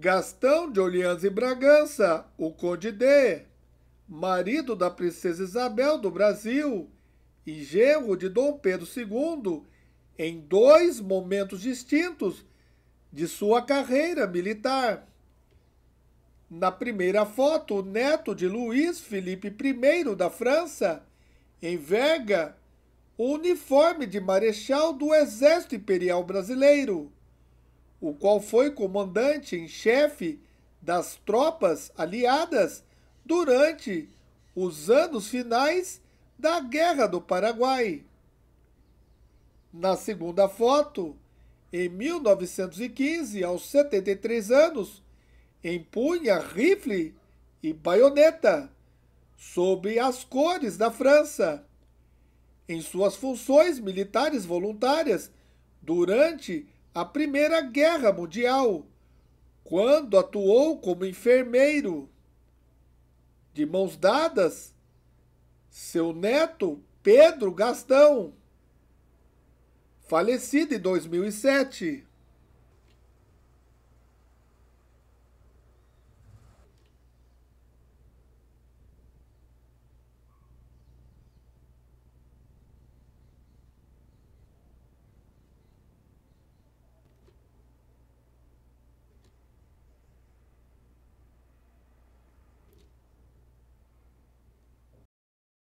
Gastão de Orleans e Bragança, o Conde D, marido da princesa Isabel do Brasil e genro de Dom Pedro II, em dois momentos distintos de sua carreira militar. Na primeira foto, neto de Luís Felipe I da França, enverga o uniforme de marechal do Exército Imperial Brasileiro o qual foi comandante em chefe das tropas aliadas durante os anos finais da Guerra do Paraguai. Na segunda foto, em 1915, aos 73 anos, empunha rifle e baioneta sob as cores da França. Em suas funções militares voluntárias durante a Primeira Guerra Mundial, quando atuou como enfermeiro. De mãos dadas, seu neto Pedro Gastão, falecido em 2007.